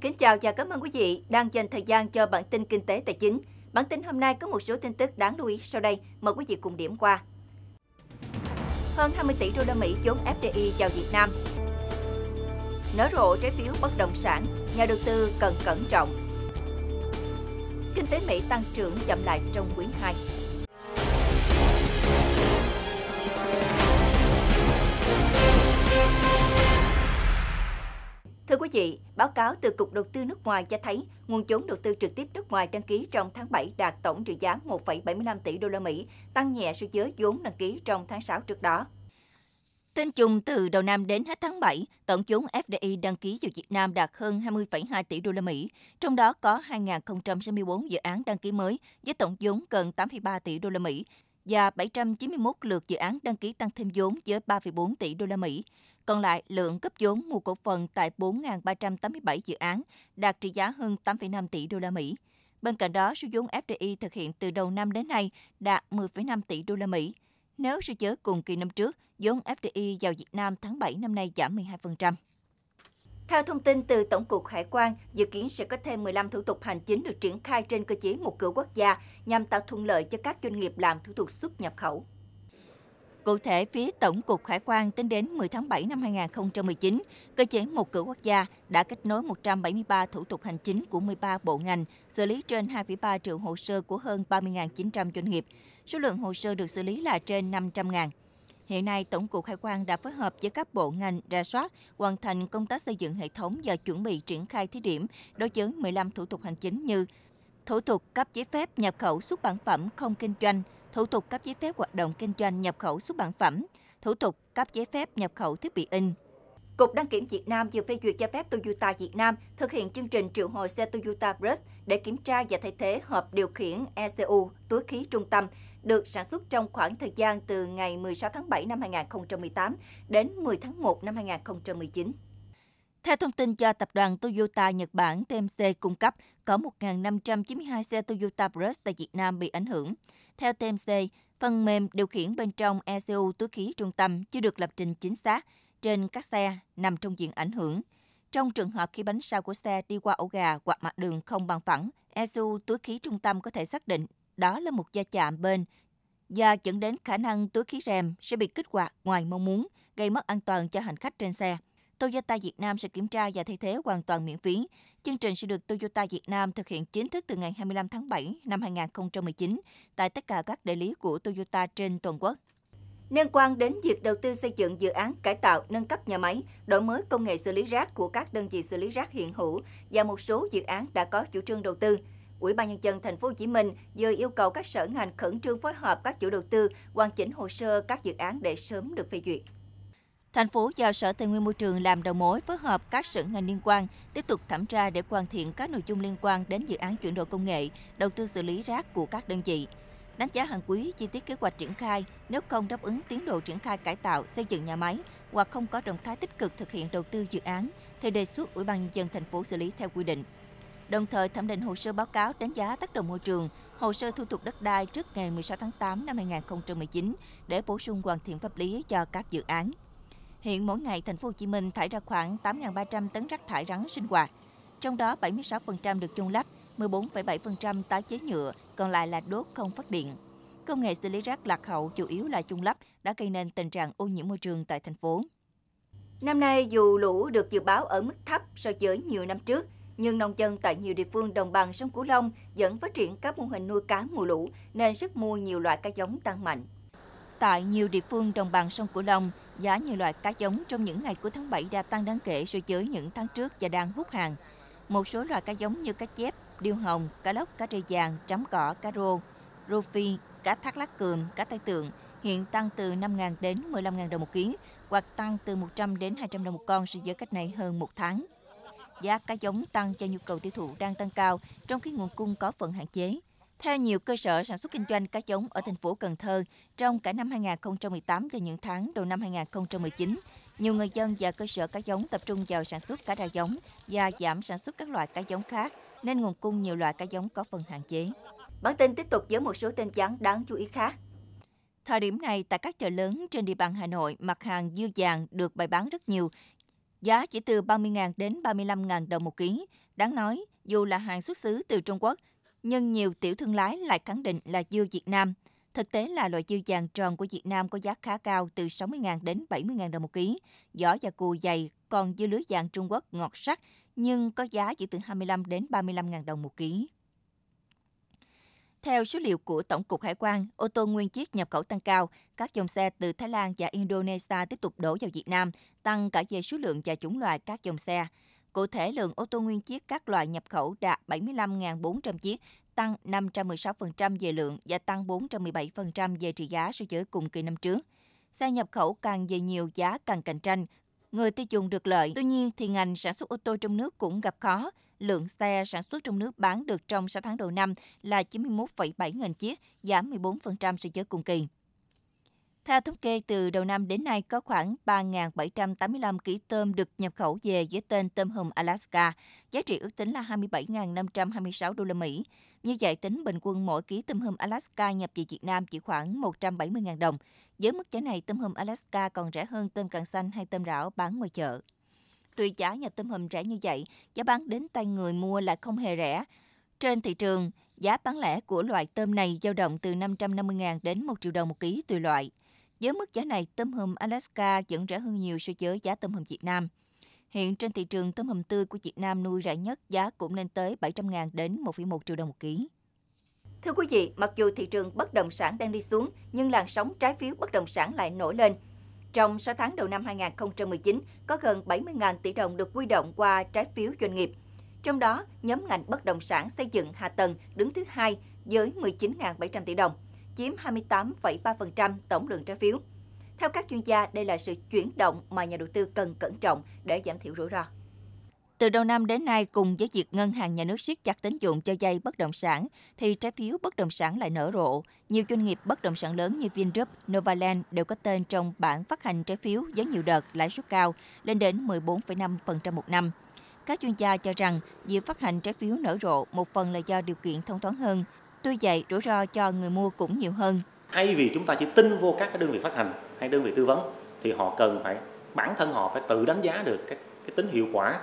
kính chào và cảm ơn quý vị đang dành thời gian cho bản tin kinh tế tài chính. Bản tin hôm nay có một số tin tức đáng lưu ý sau đây, mời quý vị cùng điểm qua. Hơn 20 tỷ đô la Mỹ vốn FDI vào Việt Nam. Nở rộ trái phiếu bất động sản, nhà đầu tư cần cẩn trọng. Kinh tế Mỹ tăng trưởng chậm lại trong quý 2. Thưa quý vị, báo cáo từ Cục Đầu tư nước ngoài cho thấy nguồn vốn đầu tư trực tiếp nước ngoài đăng ký trong tháng 7 đạt tổng trị giá 1,75 tỷ đô la Mỹ, tăng nhẹ so với vốn đăng ký trong tháng 6 trước đó. Tin chung từ đầu năm đến hết tháng 7, tổng vốn FDI đăng ký vào Việt Nam đạt hơn 20,2 tỷ đô la Mỹ, trong đó có 2.064 dự án đăng ký mới với tổng vốn gần 8,3 tỷ đô la Mỹ, và 791 lượt dự án đăng ký tăng thêm vốn với 3,4 tỷ đô la Mỹ. Còn lại, lượng cấp vốn mua cổ phần tại 4.387 dự án đạt trị giá hơn 8,5 tỷ đô la Mỹ. Bên cạnh đó, số vốn FDI thực hiện từ đầu năm đến nay đạt 10,5 tỷ đô la Mỹ. Nếu so với cùng kỳ năm trước, vốn FDI vào Việt Nam tháng 7 năm nay giảm 12%. Theo thông tin từ Tổng cục Hải quan, dự kiến sẽ có thêm 15 thủ tục hành chính được triển khai trên cơ chế một cửa quốc gia nhằm tạo thuận lợi cho các doanh nghiệp làm thủ tục xuất nhập khẩu. Cụ thể, phía Tổng cục Hải quan tính đến 10 tháng 7 năm 2019, cơ chế một cửa quốc gia đã kết nối 173 thủ tục hành chính của 13 bộ ngành, xử lý trên 2,3 triệu hồ sơ của hơn 30.900 doanh nghiệp. Số lượng hồ sơ được xử lý là trên 500.000. Hiện nay, Tổng cục Hải quan đã phối hợp với các bộ ngành ra soát, hoàn thành công tác xây dựng hệ thống và chuẩn bị triển khai thí điểm đối với 15 thủ tục hành chính như thủ tục cấp giấy phép nhập khẩu xuất bản phẩm không kinh doanh, thủ tục cấp giấy phép hoạt động kinh doanh nhập khẩu xuất bản phẩm, thủ tục cấp giấy phép nhập khẩu thiết bị in. Cục đăng kiểm Việt Nam vừa phê duyệt cho phép Toyota Việt Nam thực hiện chương trình triệu hồi xe Toyota Plus để kiểm tra và thay thế hộp điều khiển ECU túi khí trung tâm được sản xuất trong khoảng thời gian từ ngày 16 tháng 7 năm 2018 đến 10 tháng 1 năm 2019. Theo thông tin do tập đoàn Toyota Nhật Bản TMC cung cấp, có 1.592 xe Toyota Prius tại Việt Nam bị ảnh hưởng. Theo TMC, phần mềm điều khiển bên trong ECU túi khí trung tâm chưa được lập trình chính xác trên các xe nằm trong diện ảnh hưởng. Trong trường hợp khi bánh sau của xe đi qua ổ gà hoặc mặt đường không bằng phẳng, ECU túi khí trung tâm có thể xác định đó là một gia chạm bên và dẫn đến khả năng túi khí rèm sẽ bị kích hoạt ngoài mong muốn, gây mất an toàn cho hành khách trên xe. Toyota Việt Nam sẽ kiểm tra và thay thế hoàn toàn miễn phí. Chương trình sẽ được Toyota Việt Nam thực hiện chính thức từ ngày 25 tháng 7 năm 2019 tại tất cả các đại lý của Toyota trên toàn quốc. Liên quan đến việc đầu tư xây dựng dự án cải tạo, nâng cấp nhà máy, đổi mới công nghệ xử lý rác của các đơn vị xử lý rác hiện hữu và một số dự án đã có chủ trương đầu tư, Ủy ban nhân dân thành phố Hồ Chí Minh vừa yêu cầu các sở ngành khẩn trương phối hợp các chủ đầu tư hoàn chỉnh hồ sơ các dự án để sớm được phê duyệt. Thành phố giao Sở Tài nguyên Môi trường làm đầu mối phối hợp các sở ngành liên quan tiếp tục thẩm tra để hoàn thiện các nội dung liên quan đến dự án chuyển đổi công nghệ, đầu tư xử lý rác của các đơn vị. Đánh giá hàng quý chi tiết kế hoạch triển khai, nếu không đáp ứng tiến độ triển khai cải tạo, xây dựng nhà máy hoặc không có động thái tích cực thực hiện đầu tư dự án thì đề xuất Ủy ban nhân dân thành phố xử lý theo quy định đồng thời thẩm định hồ sơ báo cáo đánh giá tác động môi trường, hồ sơ thu thục đất đai trước ngày 16 tháng 8 năm 2019 để bổ sung hoàn thiện pháp lý cho các dự án. Hiện mỗi ngày thành phố Hồ Chí Minh thải ra khoảng 8.300 tấn rác thải rắn sinh hoạt, trong đó 76% được chôn lấp, 14,7% tái chế nhựa, còn lại là đốt không phát điện. Công nghệ xử lý rác lạc hậu chủ yếu là chôn lấp đã gây nên tình trạng ô nhiễm môi trường tại thành phố. Năm nay, dù lũ được dự báo ở mức thấp so với nhiều năm trước, nhưng nông dân tại nhiều địa phương đồng bằng sông Cửu Long vẫn phát triển các mô hình nuôi cá mùa lũ nên sức mua nhiều loại cá giống tăng mạnh. Tại nhiều địa phương đồng bằng sông Cửu Long, giá nhiều loại cá giống trong những ngày cuối tháng 7 đã tăng đáng kể so với những tháng trước và đang hút hàng. Một số loại cá giống như cá chép, điêu hồng, cá lóc, cá rây vàng, trắm cỏ, cá rô, rô phi, cá thác lát cườm, cá tai tượng hiện tăng từ 5.000 đến 15.000 đồng một ký hoặc tăng từ 100 đến 200 đồng một con so với cách này hơn một tháng giá cá giống tăng do nhu cầu tiêu thụ đang tăng cao trong khi nguồn cung có phần hạn chế. Theo nhiều cơ sở sản xuất kinh doanh cá giống ở thành phố Cần Thơ, trong cả năm 2018 và những tháng đầu năm 2019, nhiều người dân và cơ sở cá giống tập trung vào sản xuất cá ra giống và giảm sản xuất các loại cá giống khác, nên nguồn cung nhiều loại cá giống có phần hạn chế. Bản tin tiếp tục với một số tin chắn đáng chú ý khác. Thời điểm này, tại các chợ lớn trên địa bàn Hà Nội, mặt hàng dưa vàng được bày bán rất nhiều giá chỉ từ 30.000 đến 35.000 đồng một ký. Đáng nói, dù là hàng xuất xứ từ Trung Quốc, nhưng nhiều tiểu thương lái lại khẳng định là dưa Việt Nam. Thực tế là loại dưa vàng tròn của Việt Nam có giá khá cao từ 60.000 đến 70.000 đồng một ký, giỏ và cù dày, còn dưa lưới vàng Trung Quốc ngọt sắc nhưng có giá chỉ từ 25 đến 35.000 đồng một ký. Theo số liệu của Tổng cục Hải quan, ô tô nguyên chiếc nhập khẩu tăng cao, các dòng xe từ Thái Lan và Indonesia tiếp tục đổ vào Việt Nam, tăng cả về số lượng và chủng loại các dòng xe. Cụ thể, lượng ô tô nguyên chiếc các loại nhập khẩu đạt 75.400 chiếc, tăng 516% về lượng và tăng 417% về trị giá so với cùng kỳ năm trước. Xe nhập khẩu càng về nhiều giá càng cạnh tranh, người tiêu dùng được lợi. Tuy nhiên thì ngành sản xuất ô tô trong nước cũng gặp khó lượng xe sản xuất trong nước bán được trong 6 tháng đầu năm là 91,7 nghìn chiếc, giảm 14% so với cùng kỳ. Theo thống kê, từ đầu năm đến nay có khoảng 3.785 kg tôm được nhập khẩu về dưới tên tôm hùm Alaska, giá trị ước tính là 27.526 đô la Mỹ. Như vậy, tính bình quân mỗi ký tôm hùm Alaska nhập về Việt Nam chỉ khoảng 170.000 đồng. Với mức giá này, tôm hùm Alaska còn rẻ hơn tôm càng xanh hay tôm rảo bán ngoài chợ. Tuy giá nhập tôm hùm rẻ như vậy, giá bán đến tay người mua lại không hề rẻ. Trên thị trường, giá bán lẻ của loại tôm này dao động từ 550.000 đến 1 triệu đồng một ký tùy loại. Với mức giá này, tôm hùm Alaska vẫn rẻ hơn nhiều so với giá tôm hùm Việt Nam. Hiện trên thị trường tôm hùm tươi của Việt Nam nuôi rẻ nhất giá cũng lên tới 700.000 đến 1,1 triệu đồng một ký. Thưa quý vị, mặc dù thị trường bất động sản đang đi xuống, nhưng làn sóng trái phiếu bất động sản lại nổi lên – trong 6 tháng đầu năm 2019, có gần 70.000 tỷ đồng được quy động qua trái phiếu doanh nghiệp. Trong đó, nhóm ngành bất động sản xây dựng hạ tầng đứng thứ hai với 19.700 tỷ đồng, chiếm 28,3% tổng lượng trái phiếu. Theo các chuyên gia, đây là sự chuyển động mà nhà đầu tư cần cẩn trọng để giảm thiểu rủi ro. Từ đầu năm đến nay, cùng với việc ngân hàng nhà nước siết chặt tín dụng cho vay bất động sản, thì trái phiếu bất động sản lại nở rộ. Nhiều doanh nghiệp bất động sản lớn như Vingroup, Novaland đều có tên trong bảng phát hành trái phiếu với nhiều đợt lãi suất cao, lên đến 14,5% một năm. Các chuyên gia cho rằng, việc phát hành trái phiếu nở rộ một phần là do điều kiện thông thoáng hơn. Tuy vậy, rủi ro cho người mua cũng nhiều hơn. Thay vì chúng ta chỉ tin vô các đơn vị phát hành hay đơn vị tư vấn, thì họ cần phải bản thân họ phải tự đánh giá được cái, cái tính hiệu quả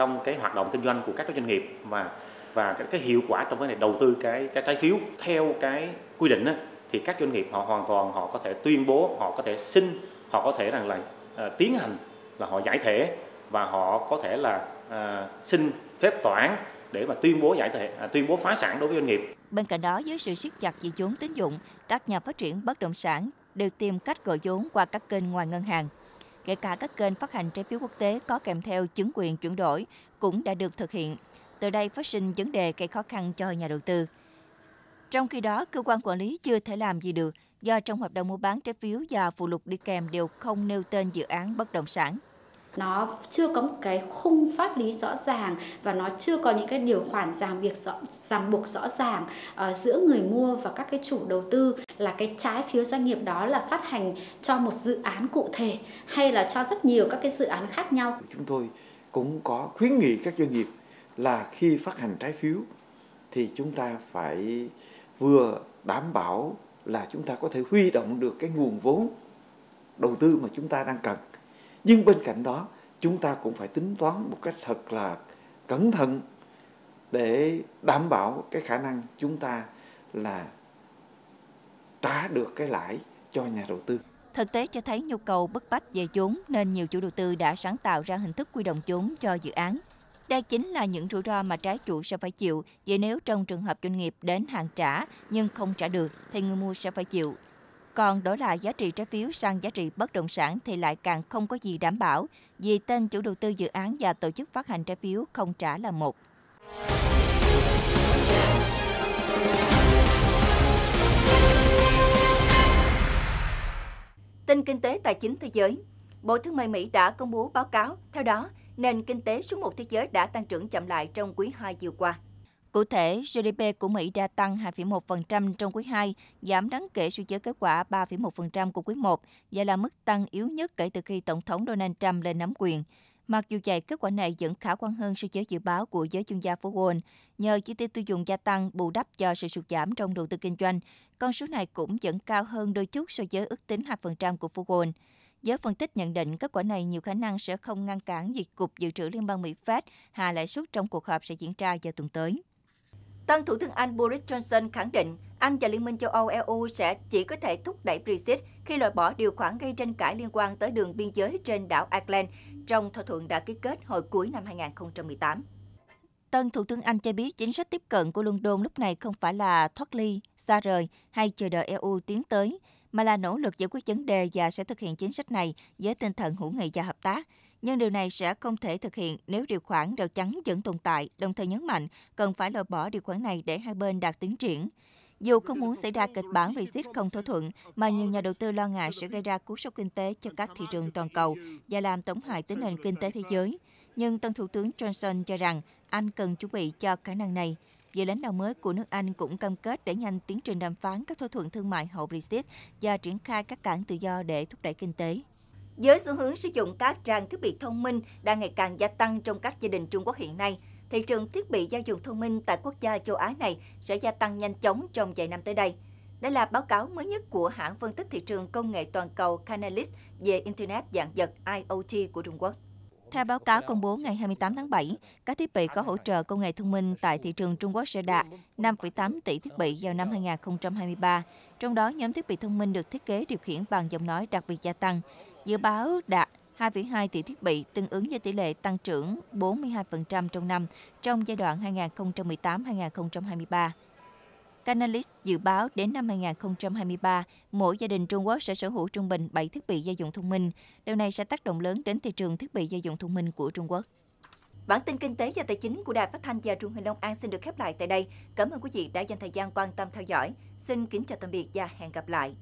trong cái hoạt động kinh doanh của các doanh nghiệp và và cái, cái hiệu quả trong cái này đầu tư cái cái trái phiếu theo cái quy định á, thì các doanh nghiệp họ hoàn toàn họ có thể tuyên bố họ có thể xin họ có thể rằng là à, tiến hành là họ giải thể và họ có thể là à, xin phép tòa án để mà tuyên bố giải thể à, tuyên bố phá sản đối với doanh nghiệp bên cạnh đó dưới sự siết chặt về vốn tín dụng các nhà phát triển bất động sản đều tìm cách gọi vốn qua các kênh ngoài ngân hàng kể cả các kênh phát hành trái phiếu quốc tế có kèm theo chứng quyền chuyển đổi cũng đã được thực hiện. Từ đây phát sinh vấn đề gây khó khăn cho nhà đầu tư. Trong khi đó, cơ quan quản lý chưa thể làm gì được do trong hợp đồng mua bán trái phiếu và phụ lục đi kèm đều không nêu tên dự án bất động sản nó chưa có một cái khung pháp lý rõ ràng và nó chưa có những cái điều khoản ràng việc rõ, ràng buộc rõ ràng uh, giữa người mua và các cái chủ đầu tư là cái trái phiếu doanh nghiệp đó là phát hành cho một dự án cụ thể hay là cho rất nhiều các cái dự án khác nhau. Chúng tôi cũng có khuyến nghị các doanh nghiệp là khi phát hành trái phiếu thì chúng ta phải vừa đảm bảo là chúng ta có thể huy động được cái nguồn vốn đầu tư mà chúng ta đang cần nhưng bên cạnh đó chúng ta cũng phải tính toán một cách thật là cẩn thận để đảm bảo cái khả năng chúng ta là trả được cái lãi cho nhà đầu tư. Thực tế cho thấy nhu cầu bức bách về vốn nên nhiều chủ đầu tư đã sáng tạo ra hình thức quy động vốn cho dự án. Đây chính là những rủi ro mà trái chủ sẽ phải chịu, vì nếu trong trường hợp doanh nghiệp đến hàng trả nhưng không trả được thì người mua sẽ phải chịu còn đổi lại giá trị trái phiếu sang giá trị bất động sản thì lại càng không có gì đảm bảo vì tên chủ đầu tư dự án và tổ chức phát hành trái phiếu không trả là một. Tin kinh tế tài chính thế giới Bộ Thương mại Mỹ đã công bố báo cáo, theo đó, nền kinh tế số 1 thế giới đã tăng trưởng chậm lại trong quý 2 vừa qua. Cụ thể, GDP của Mỹ đã tăng 2,1% trong quý 2, giảm đáng kể so với kết quả 3,1% của quý 1 và là mức tăng yếu nhất kể từ khi Tổng thống Donald Trump lên nắm quyền. Mặc dù vậy, kết quả này vẫn khả quan hơn so với dự báo của giới chuyên gia phố Wall. Nhờ chi tiêu tiêu dùng gia tăng bù đắp cho sự sụt giảm trong đầu tư kinh doanh, con số này cũng vẫn cao hơn đôi chút so với ước tính 2% của phố Wall. Giới phân tích nhận định kết quả này nhiều khả năng sẽ không ngăn cản việc Cục Dự trữ Liên bang Mỹ Fed hạ lãi suất trong cuộc họp sẽ diễn ra vào tuần tới. Tân Thủ tướng Anh Boris Johnson khẳng định Anh và Liên minh châu Âu EU sẽ chỉ có thể thúc đẩy Brexit khi loại bỏ điều khoản gây tranh cãi liên quan tới đường biên giới trên đảo Ireland trong thỏa thuận đã ký kết hồi cuối năm 2018. Tân Thủ tướng Anh cho biết chính sách tiếp cận của London lúc này không phải là thoát ly, xa rời hay chờ đợi EU tiến tới, mà là nỗ lực giải quyết vấn đề và sẽ thực hiện chính sách này với tinh thần hữu nghị và hợp tác nhưng điều này sẽ không thể thực hiện nếu điều khoản rào chắn vẫn tồn tại, đồng thời nhấn mạnh cần phải loại bỏ điều khoản này để hai bên đạt tiến triển. Dù không muốn xảy ra kịch bản Brexit không thỏa thuận, mà nhiều nhà đầu tư lo ngại sẽ gây ra cú sốc kinh tế cho các thị trường toàn cầu và làm tổng hại tới nền kinh tế thế giới. Nhưng tân thủ tướng Johnson cho rằng Anh cần chuẩn bị cho khả năng này. Vị lãnh đạo mới của nước Anh cũng cam kết để nhanh tiến trình đàm phán các thỏa thuận thương mại hậu Brexit và triển khai các cảng tự do để thúc đẩy kinh tế. Với xu hướng sử dụng các trang thiết bị thông minh đang ngày càng gia tăng trong các gia đình Trung Quốc hiện nay, thị trường thiết bị gia dụng thông minh tại quốc gia châu Á này sẽ gia tăng nhanh chóng trong vài năm tới đây. Đây là báo cáo mới nhất của hãng phân tích thị trường công nghệ toàn cầu Canalys về Internet dạng vật IoT của Trung Quốc. Theo báo cáo công bố ngày 28 tháng 7, các thiết bị có hỗ trợ công nghệ thông minh tại thị trường Trung Quốc sẽ đạt 5,8 tỷ thiết bị vào năm 2023, trong đó nhóm thiết bị thông minh được thiết kế điều khiển bằng giọng nói đặc biệt gia tăng, Dự báo đạt 2,2 tỷ thiết bị tương ứng với tỷ lệ tăng trưởng 42% trong năm trong giai đoạn 2018-2023. Canalys dự báo đến năm 2023, mỗi gia đình Trung Quốc sẽ sở hữu trung bình 7 thiết bị gia dụng thông minh. Điều này sẽ tác động lớn đến thị trường thiết bị gia dụng thông minh của Trung Quốc. Bản tin kinh tế và tài chính của Đài Phát thanh và Truyền hình Long An xin được khép lại tại đây. Cảm ơn quý vị đã dành thời gian quan tâm theo dõi. Xin kính chào tạm biệt và hẹn gặp lại.